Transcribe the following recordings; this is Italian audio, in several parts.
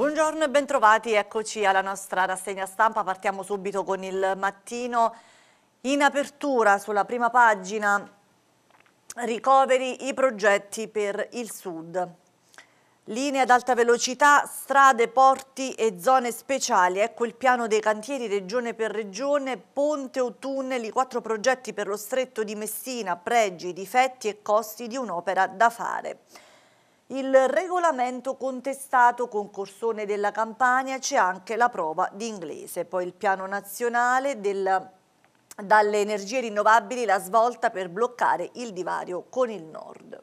Buongiorno e bentrovati, eccoci alla nostra rassegna stampa, partiamo subito con il mattino. In apertura sulla prima pagina ricoveri i progetti per il sud. Linee ad alta velocità, strade, porti e zone speciali, ecco il piano dei cantieri regione per regione, ponte o tunnel, i quattro progetti per lo stretto di Messina, pregi, difetti e costi di un'opera da fare il regolamento contestato con Corsone della Campania, c'è anche la prova di inglese, poi il piano nazionale del dalle energie rinnovabili la svolta per bloccare il divario con il nord.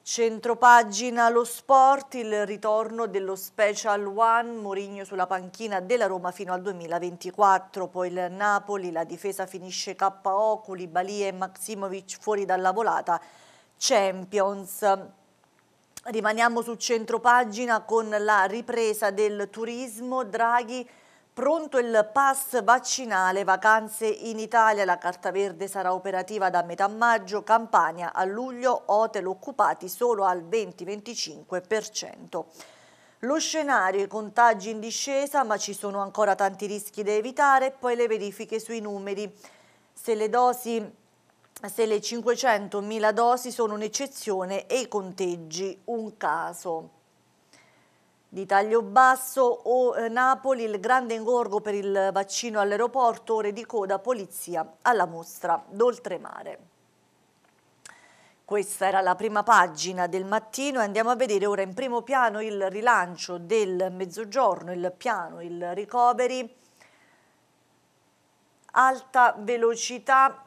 Centropagina lo sport, il ritorno dello Special One, Mourinho sulla panchina della Roma fino al 2024, poi il Napoli, la difesa finisce KO, Koulibaly e Maximovic fuori dalla volata, Champions. Rimaniamo sul centro pagina con la ripresa del turismo. Draghi Pronto il pass vaccinale, vacanze in Italia, la carta verde sarà operativa da metà maggio, Campania a luglio, hotel occupati solo al 20-25%. Lo scenario, i contagi in discesa, ma ci sono ancora tanti rischi da evitare, poi le verifiche sui numeri. Se le dosi se le 500.000 dosi sono un'eccezione e i conteggi un caso. Di taglio basso o oh, Napoli, il grande ingorgo per il vaccino all'aeroporto, ore di coda, polizia alla mostra d'oltremare. Questa era la prima pagina del mattino e andiamo a vedere ora in primo piano il rilancio del mezzogiorno, il piano, il recovery, alta velocità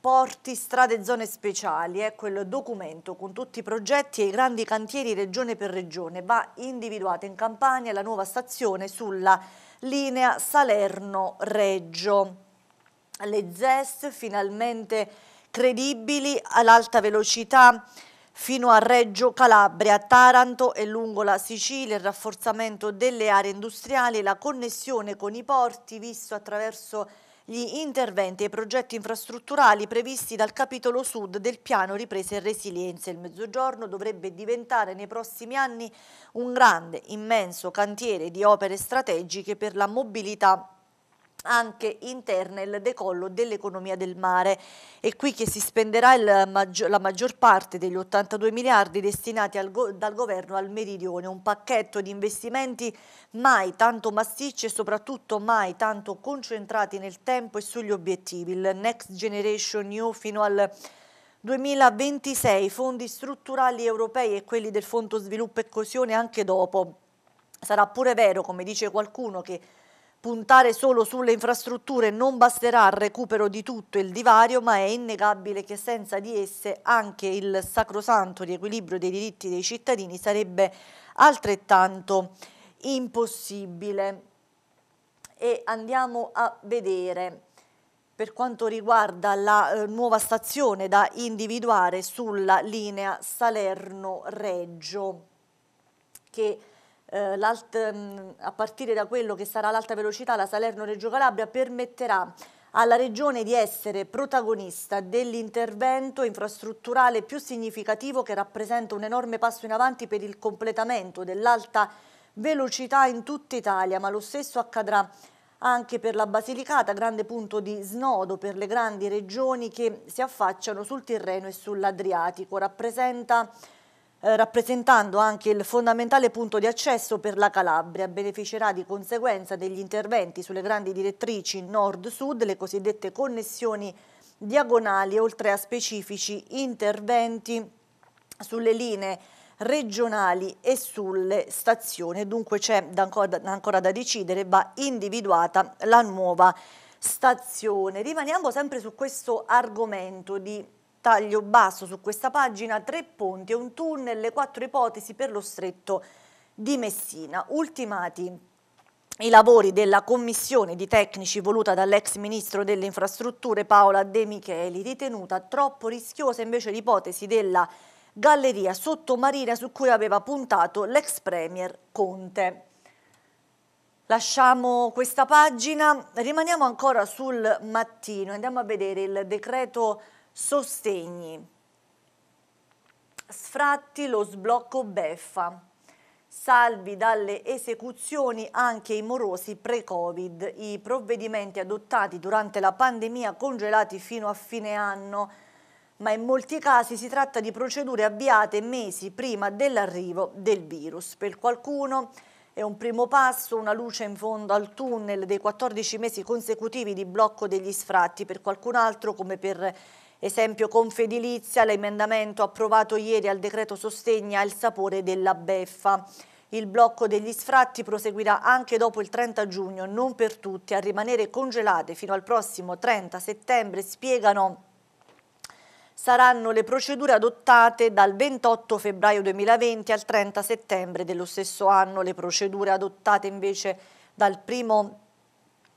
porti, strade e zone speciali ecco il documento con tutti i progetti e i grandi cantieri regione per regione. Va individuata in Campania la nuova stazione sulla linea Salerno-Reggio. Le ZES finalmente credibili all'alta velocità fino a Reggio Calabria, Taranto e lungo la Sicilia, il rafforzamento delle aree industriali, la connessione con i porti visto attraverso gli interventi e i progetti infrastrutturali previsti dal capitolo sud del piano ripresa e resilienza. Il Mezzogiorno dovrebbe diventare nei prossimi anni un grande, immenso cantiere di opere strategiche per la mobilità anche interna il decollo dell'economia del mare. È qui che si spenderà maggior, la maggior parte degli 82 miliardi destinati go, dal governo al meridione, un pacchetto di investimenti mai tanto massicci e soprattutto mai tanto concentrati nel tempo e sugli obiettivi. Il Next Generation EU fino al 2026, fondi strutturali europei e quelli del Fondo Sviluppo e Coesione anche dopo. Sarà pure vero, come dice qualcuno, che Puntare solo sulle infrastrutture non basterà al recupero di tutto il divario, ma è innegabile che senza di esse anche il sacrosanto riequilibrio dei diritti dei cittadini sarebbe altrettanto impossibile. E andiamo a vedere per quanto riguarda la eh, nuova stazione da individuare sulla linea Salerno-Reggio che eh, mm, a partire da quello che sarà l'alta velocità, la Salerno-Reggio Calabria permetterà alla Regione di essere protagonista dell'intervento infrastrutturale più significativo che rappresenta un enorme passo in avanti per il completamento dell'alta velocità in tutta Italia, ma lo stesso accadrà anche per la Basilicata, grande punto di snodo per le grandi regioni che si affacciano sul Tirreno e sull'Adriatico. Rappresenta eh, rappresentando anche il fondamentale punto di accesso per la Calabria. Beneficerà di conseguenza degli interventi sulle grandi direttrici nord-sud, le cosiddette connessioni diagonali, oltre a specifici interventi sulle linee regionali e sulle stazioni. Dunque c'è ancora, da decidere, va individuata la nuova stazione. Rimaniamo sempre su questo argomento di taglio basso su questa pagina, tre ponti e un tunnel, le quattro ipotesi per lo stretto di Messina. Ultimati i lavori della commissione di tecnici voluta dall'ex ministro delle infrastrutture Paola De Micheli, ritenuta troppo rischiosa invece l'ipotesi della galleria sottomarina su cui aveva puntato l'ex premier Conte. Lasciamo questa pagina, rimaniamo ancora sul mattino, andiamo a vedere il decreto Sostegni. Sfratti lo sblocco beffa. Salvi dalle esecuzioni anche i morosi pre-Covid. I provvedimenti adottati durante la pandemia congelati fino a fine anno ma in molti casi si tratta di procedure avviate mesi prima dell'arrivo del virus. Per qualcuno è un primo passo, una luce in fondo al tunnel dei 14 mesi consecutivi di blocco degli sfratti, per qualcun altro come per Esempio Confedilizia, l'emendamento approvato ieri al decreto sostegna il sapore della beffa. Il blocco degli sfratti proseguirà anche dopo il 30 giugno, non per tutti, a rimanere congelate fino al prossimo 30 settembre, spiegano saranno le procedure adottate dal 28 febbraio 2020 al 30 settembre dello stesso anno, le procedure adottate invece dal 1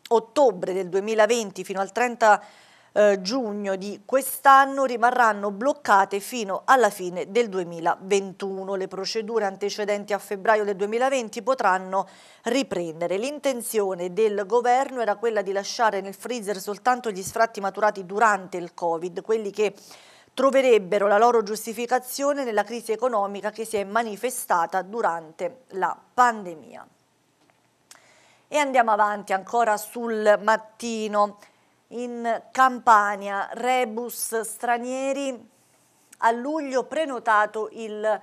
ottobre del 2020 fino al 30 settembre eh, giugno di quest'anno rimarranno bloccate fino alla fine del 2021. Le procedure antecedenti a febbraio del 2020 potranno riprendere. L'intenzione del governo era quella di lasciare nel freezer soltanto gli sfratti maturati durante il Covid, quelli che troverebbero la loro giustificazione nella crisi economica che si è manifestata durante la pandemia. E andiamo avanti ancora sul mattino in Campania, rebus stranieri a luglio prenotato il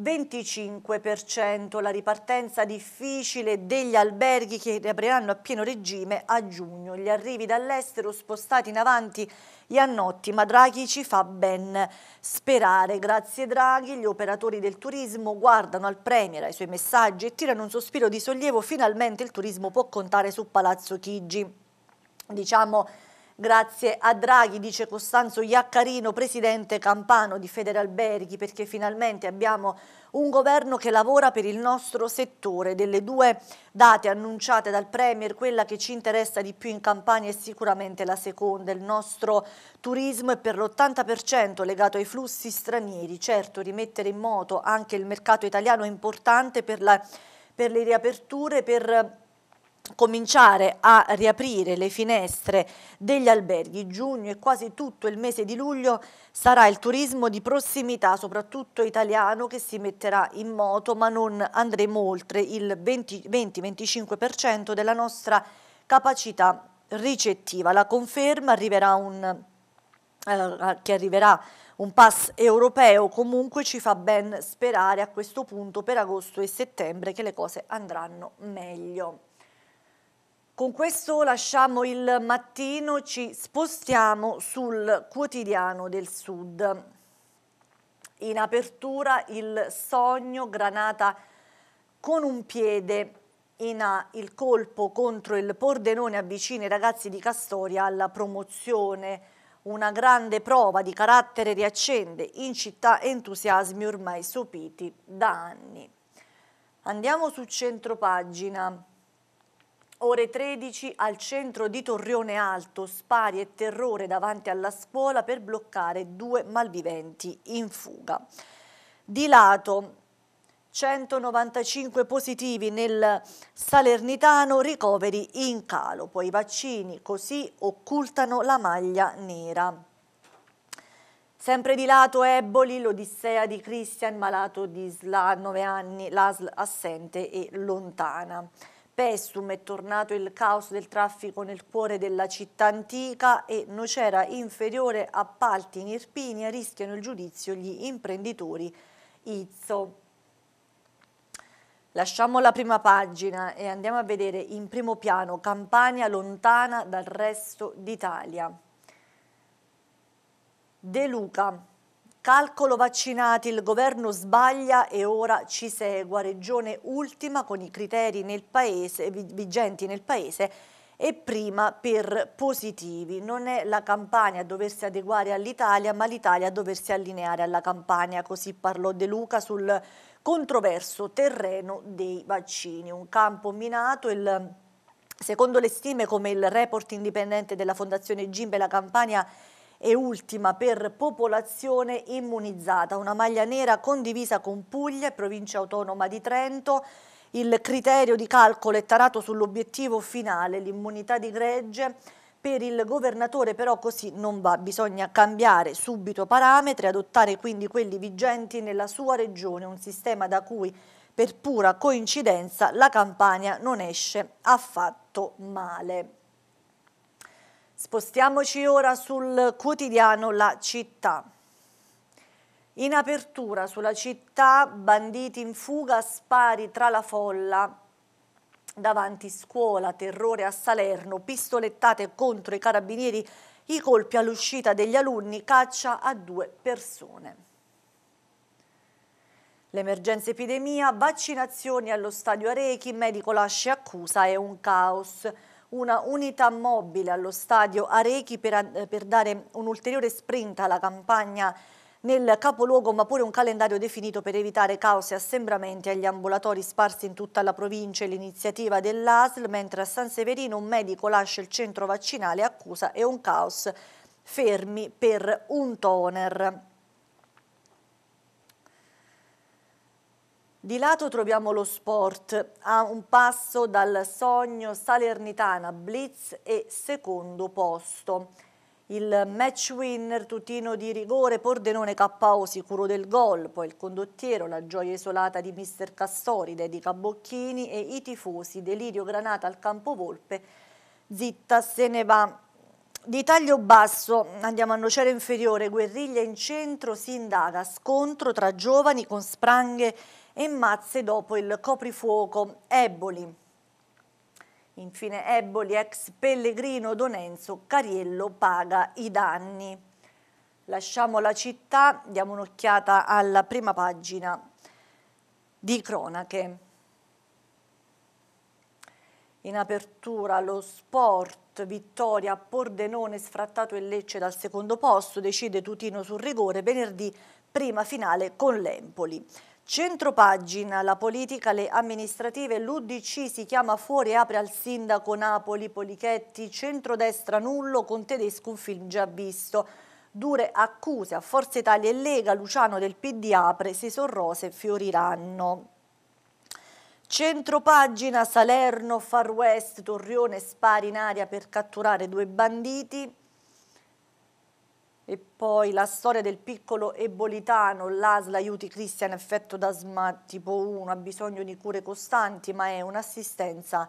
25%, la ripartenza difficile degli alberghi che riapriranno a pieno regime a giugno, gli arrivi dall'estero spostati in avanti e a ma Draghi ci fa ben sperare. Grazie Draghi, gli operatori del turismo guardano al Premier, ai suoi messaggi e tirano un sospiro di sollievo, finalmente il turismo può contare su Palazzo Chigi. Diciamo grazie a Draghi, dice Costanzo Iaccarino, presidente campano di Federalberghi, perché finalmente abbiamo un governo che lavora per il nostro settore. Delle due date annunciate dal Premier, quella che ci interessa di più in Campania è sicuramente la seconda. Il nostro turismo è per l'80% legato ai flussi stranieri. Certo, rimettere in moto anche il mercato italiano è importante per, la, per le riaperture, per cominciare a riaprire le finestre degli alberghi. Giugno e quasi tutto il mese di luglio sarà il turismo di prossimità, soprattutto italiano, che si metterà in moto, ma non andremo oltre il 20-25% della nostra capacità ricettiva. La conferma arriverà un, eh, che arriverà un pass europeo comunque ci fa ben sperare a questo punto per agosto e settembre che le cose andranno meglio. Con questo lasciamo il mattino, ci spostiamo sul quotidiano del Sud. In apertura il sogno, granata con un piede in A, il colpo contro il Pordenone avvicina i ragazzi di Castoria alla promozione. Una grande prova di carattere riaccende in città entusiasmi ormai sopiti da anni. Andiamo su centropagina. Ore 13 al centro di Torrione Alto, spari e terrore davanti alla scuola per bloccare due malviventi in fuga. Di lato, 195 positivi nel Salernitano, ricoveri in calo, poi i vaccini così occultano la maglia nera. Sempre di lato Eboli, l'Odissea di Christian, malato di SLA, 9 anni, l'ASL assente e lontana. Pestum è tornato il caos del traffico nel cuore della città antica e Nocera inferiore a Palti in Irpinia rischiano il giudizio gli imprenditori Izzo. Lasciamo la prima pagina e andiamo a vedere in primo piano Campania lontana dal resto d'Italia. De Luca Calcolo vaccinati, il governo sbaglia e ora ci segua. Regione ultima con i criteri nel paese, vigenti nel paese e prima per positivi. Non è la Campania a doversi adeguare all'Italia, ma l'Italia a doversi allineare alla Campania. Così parlò De Luca sul controverso terreno dei vaccini. Un campo minato, il, secondo le stime come il report indipendente della Fondazione Gimbe, la Campania e ultima per popolazione immunizzata, una maglia nera condivisa con Puglia e provincia autonoma di Trento. Il criterio di calcolo è tarato sull'obiettivo finale, l'immunità di gregge. Per il governatore però così non va, bisogna cambiare subito parametri, adottare quindi quelli vigenti nella sua regione, un sistema da cui per pura coincidenza la campagna non esce affatto male. Spostiamoci ora sul quotidiano La Città. In apertura sulla città, banditi in fuga, spari tra la folla davanti scuola, terrore a Salerno, pistolettate contro i carabinieri, i colpi all'uscita degli alunni, caccia a due persone. L'emergenza epidemia, vaccinazioni allo stadio Arechi, medico lascia accusa, è un caos una unità mobile allo stadio Arechi per, per dare un'ulteriore sprinta alla campagna nel capoluogo ma pure un calendario definito per evitare cause e assembramenti agli ambulatori sparsi in tutta la provincia e l'iniziativa dell'ASL, mentre a San Severino un medico lascia il centro vaccinale accusa e un caos fermi per un toner. Di lato troviamo lo sport, a un passo dal sogno Salernitana, blitz e secondo posto. Il match winner tutino di rigore, Pordenone KO sicuro del gol, poi il condottiero, la gioia isolata di mister Castori, dedica Bocchini e i tifosi, delirio granata al campo Volpe, zitta se ne va. Di taglio basso andiamo a Nocera Inferiore, guerriglia in centro, si indaga, scontro tra giovani con spranghe e Mazze dopo il coprifuoco Eboli. Infine Eboli, ex pellegrino Donenzo, Cariello paga i danni. Lasciamo la città, diamo un'occhiata alla prima pagina di cronache. In apertura lo sport, vittoria Pordenone sfrattato e Lecce dal secondo posto, decide Tutino sul rigore, venerdì prima finale con l'Empoli. Centropagina, la politica, le amministrative, l'Udc si chiama fuori e apre al sindaco Napoli, Polichetti, centrodestra nullo, con tedesco un film già visto. Dure accuse a Forza Italia e Lega, Luciano del PD apre, se sorrose fioriranno. Centropagina, Salerno, Far West, Torrione spari in aria per catturare due banditi e poi la storia del piccolo ebolitano, l'ASL aiuti Cristian effetto d'asma tipo 1, ha bisogno di cure costanti ma è un'assistenza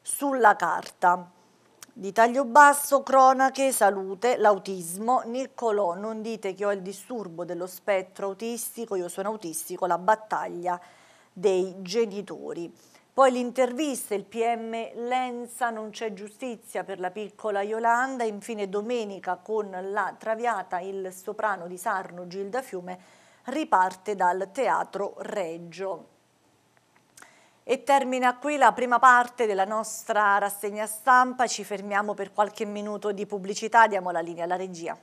sulla carta. Di taglio basso, cronache, salute, l'autismo. Niccolò, non dite che ho il disturbo dello spettro autistico, io sono autistico, la battaglia dei genitori. Poi l'intervista, il PM Lenza, non c'è giustizia per la piccola Yolanda, infine domenica con la Traviata il soprano di Sarno Gilda Fiume riparte dal Teatro Reggio. E termina qui la prima parte della nostra rassegna stampa, ci fermiamo per qualche minuto di pubblicità, diamo la linea alla regia.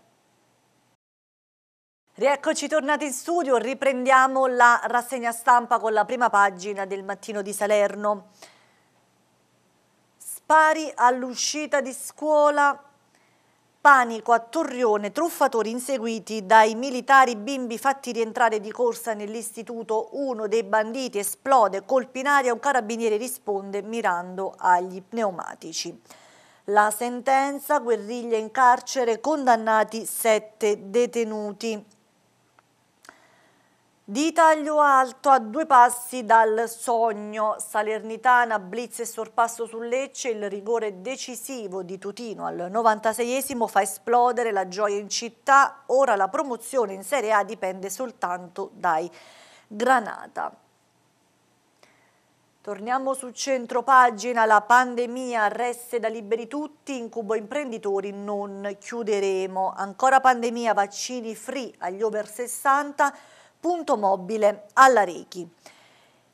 Rieccoci tornati in studio, riprendiamo la rassegna stampa con la prima pagina del mattino di Salerno. Spari all'uscita di scuola, panico a Torrione, truffatori inseguiti dai militari bimbi fatti rientrare di corsa nell'istituto, uno dei banditi esplode, colpi in aria, un carabiniere risponde mirando agli pneumatici. La sentenza, guerriglia in carcere, condannati sette detenuti. Di taglio alto a due passi dal sogno, Salernitana, blitz e sorpasso su Lecce, il rigore decisivo di Tutino al 96esimo fa esplodere la gioia in città, ora la promozione in Serie A dipende soltanto dai Granata. Torniamo su centro pagina, la pandemia resta da liberi tutti, incubo imprenditori non chiuderemo. Ancora pandemia, vaccini free agli over 60, punto mobile alla Reiki.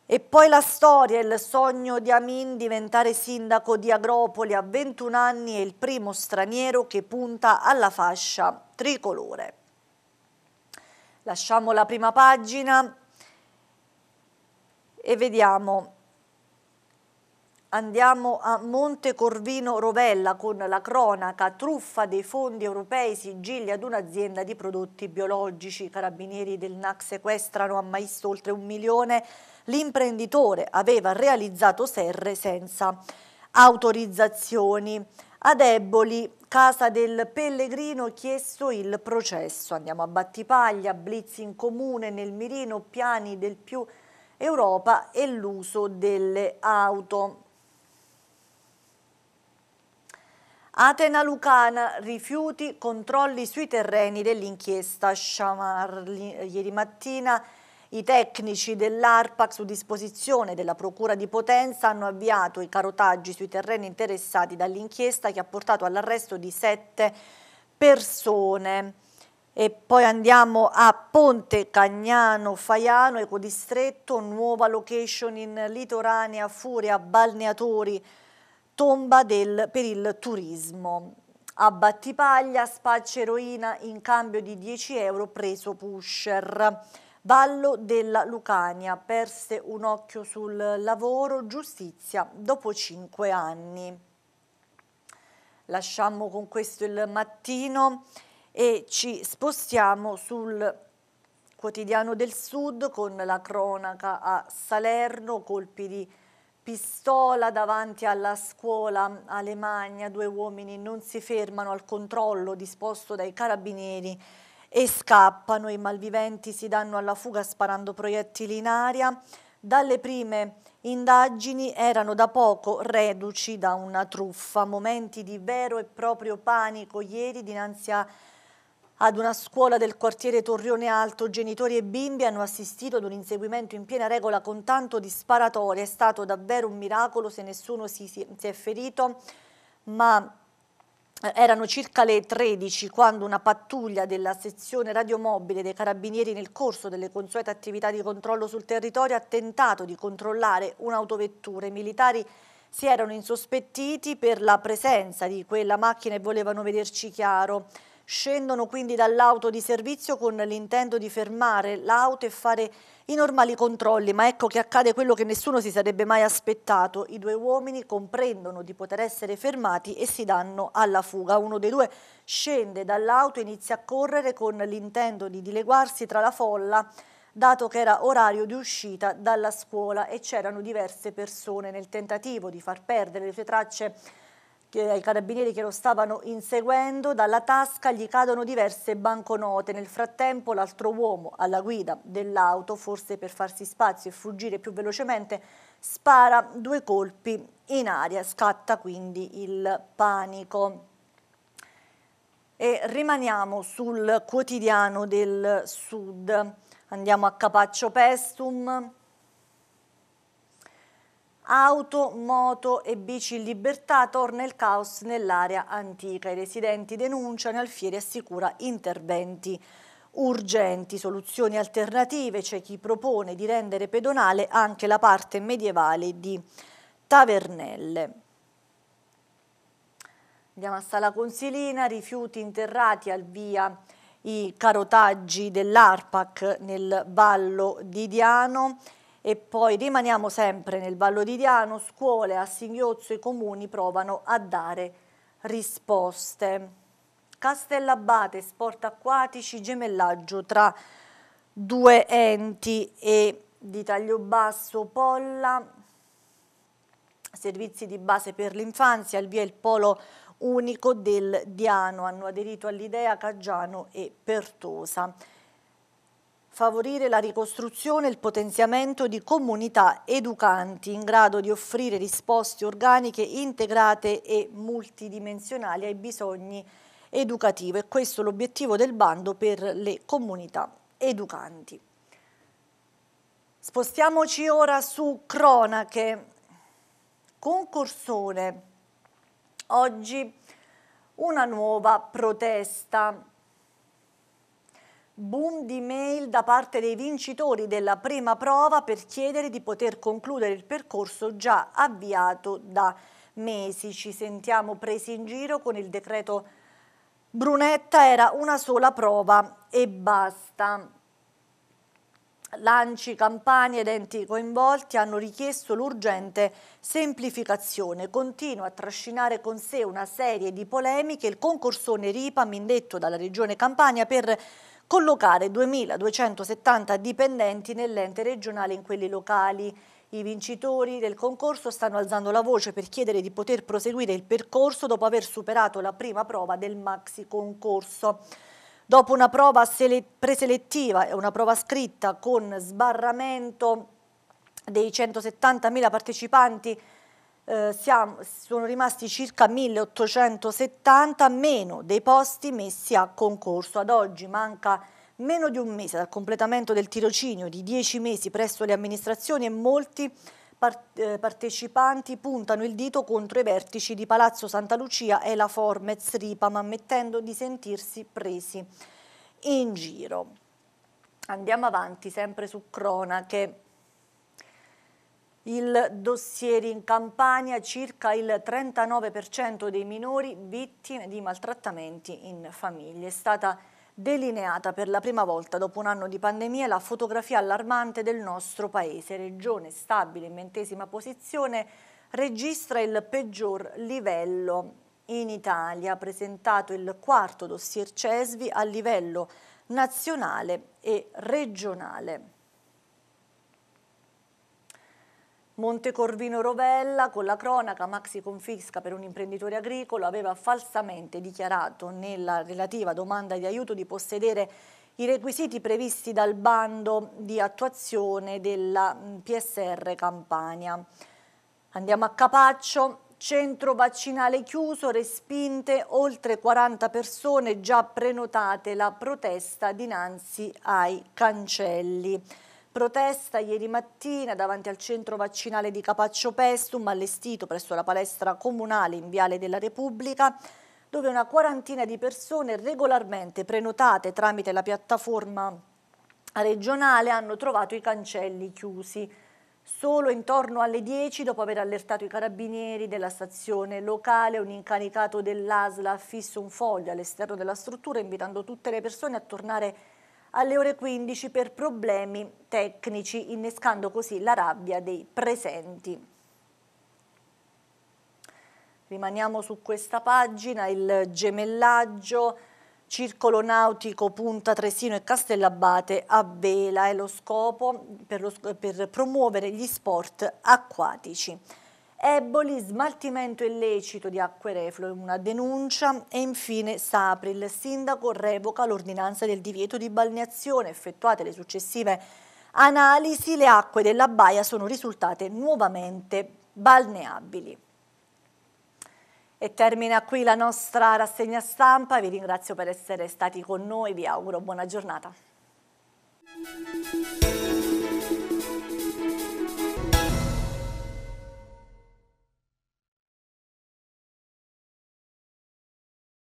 E poi la storia, il sogno di Amin diventare sindaco di Agropoli a 21 anni e il primo straniero che punta alla fascia tricolore. Lasciamo la prima pagina e vediamo Andiamo a Monte Corvino Rovella con la cronaca truffa dei fondi europei sigilli ad un'azienda di prodotti biologici. I carabinieri del NAC sequestrano a Maisto oltre un milione. L'imprenditore aveva realizzato serre senza autorizzazioni. Ad Eboli, casa del Pellegrino, chiesto il processo. Andiamo a Battipaglia, blitz in comune, nel mirino, piani del più Europa e l'uso delle auto. Atena Lucana, rifiuti, controlli sui terreni dell'inchiesta Sciamarli. Ieri mattina i tecnici dell'ARPAC su disposizione della Procura di Potenza hanno avviato i carotaggi sui terreni interessati dall'inchiesta che ha portato all'arresto di sette persone. E poi andiamo a Ponte Cagnano Faiano, Ecodistretto, nuova location in litoranea, furia balneatori tomba del, per il turismo. A Battipaglia spaccia eroina in cambio di 10 euro preso pusher. Vallo della Lucania, perse un occhio sul lavoro, giustizia dopo 5 anni. Lasciamo con questo il mattino e ci spostiamo sul quotidiano del sud con la cronaca a Salerno, colpi di pistola davanti alla scuola Alemagna, due uomini non si fermano al controllo disposto dai carabinieri e scappano, i malviventi si danno alla fuga sparando proiettili in aria. Dalle prime indagini erano da poco reduci da una truffa, momenti di vero e proprio panico ieri dinanzi a ad una scuola del quartiere Torrione Alto, genitori e bimbi hanno assistito ad un inseguimento in piena regola con tanto di sparatorie. È stato davvero un miracolo se nessuno si, si, si è ferito, ma eh, erano circa le 13 quando una pattuglia della sezione radiomobile dei carabinieri nel corso delle consuete attività di controllo sul territorio ha tentato di controllare un'autovettura. I militari si erano insospettiti per la presenza di quella macchina e volevano vederci chiaro. Scendono quindi dall'auto di servizio con l'intento di fermare l'auto e fare i normali controlli, ma ecco che accade quello che nessuno si sarebbe mai aspettato. I due uomini comprendono di poter essere fermati e si danno alla fuga. Uno dei due scende dall'auto e inizia a correre con l'intento di dileguarsi tra la folla dato che era orario di uscita dalla scuola e c'erano diverse persone nel tentativo di far perdere le sue tracce ai carabinieri che lo stavano inseguendo, dalla tasca gli cadono diverse banconote. Nel frattempo l'altro uomo alla guida dell'auto, forse per farsi spazio e fuggire più velocemente, spara due colpi in aria, scatta quindi il panico. E rimaniamo sul quotidiano del Sud. Andiamo a Capaccio Pestum. Auto, moto e bici in libertà torna il caos nell'area antica. I residenti denunciano, e Alfieri assicura interventi urgenti, soluzioni alternative. C'è chi propone di rendere pedonale anche la parte medievale di Tavernelle. Andiamo a Sala Consilina, rifiuti interrati al via i carotaggi dell'ARPAC nel Vallo di Diano e poi rimaniamo sempre nel Vallo di Diano, scuole a singhiozzo e comuni provano a dare risposte. Castellabate, sport acquatici, gemellaggio tra due enti e di taglio basso Polla, servizi di base per l'infanzia, il via il polo unico del Diano, hanno aderito all'idea Caggiano e Pertosa favorire la ricostruzione e il potenziamento di comunità educanti in grado di offrire risposte organiche integrate e multidimensionali ai bisogni educativi e questo è l'obiettivo del bando per le comunità educanti. Spostiamoci ora su cronache. Concorsone, oggi una nuova protesta Boom di mail da parte dei vincitori della prima prova per chiedere di poter concludere il percorso già avviato da mesi. Ci sentiamo presi in giro con il decreto Brunetta, era una sola prova e basta. Lanci, campagne ed enti coinvolti hanno richiesto l'urgente semplificazione. Continua a trascinare con sé una serie di polemiche il concorsone RIPAM indetto dalla Regione Campania per collocare 2.270 dipendenti nell'ente regionale in quelli locali. I vincitori del concorso stanno alzando la voce per chiedere di poter proseguire il percorso dopo aver superato la prima prova del maxi concorso. Dopo una prova preselettiva e una prova scritta con sbarramento dei 170.000 partecipanti eh, siamo, sono rimasti circa 1870 meno dei posti messi a concorso. Ad oggi manca meno di un mese dal completamento del tirocinio di 10 mesi presso le amministrazioni e molti eh, partecipanti puntano il dito contro i vertici di Palazzo Santa Lucia e la Formez Ripam, ammettendo di sentirsi presi in giro. Andiamo avanti sempre su cronache il dossier in Campania, circa il 39% dei minori vittime di maltrattamenti in famiglia. È stata delineata per la prima volta dopo un anno di pandemia la fotografia allarmante del nostro paese. Regione stabile in ventesima posizione registra il peggior livello in Italia. Ha presentato il quarto dossier CESVI a livello nazionale e regionale. Montecorvino Rovella con la cronaca Maxi confisca per un imprenditore agricolo aveva falsamente dichiarato nella relativa domanda di aiuto di possedere i requisiti previsti dal bando di attuazione della mm, PSR Campania. Andiamo a Capaccio, centro vaccinale chiuso, respinte oltre 40 persone già prenotate la protesta dinanzi ai cancelli. Protesta ieri mattina davanti al centro vaccinale di Capaccio Pestum, allestito presso la palestra comunale in Viale della Repubblica, dove una quarantina di persone regolarmente prenotate tramite la piattaforma regionale hanno trovato i cancelli chiusi. Solo intorno alle 10, dopo aver allertato i carabinieri della stazione locale, un incaricato dell'ASLA ha fisso un foglio all'esterno della struttura invitando tutte le persone a tornare alle ore 15 per problemi tecnici, innescando così la rabbia dei presenti. Rimaniamo su questa pagina, il gemellaggio, circolo nautico Punta Tresino e Castellabate a vela è lo scopo per, lo, per promuovere gli sport acquatici. Eboli, smaltimento illecito di acque reflue, una denuncia e infine Sapri, il sindaco revoca l'ordinanza del divieto di balneazione, effettuate le successive analisi le acque della baia sono risultate nuovamente balneabili. E termina qui la nostra rassegna stampa, vi ringrazio per essere stati con noi, vi auguro buona giornata.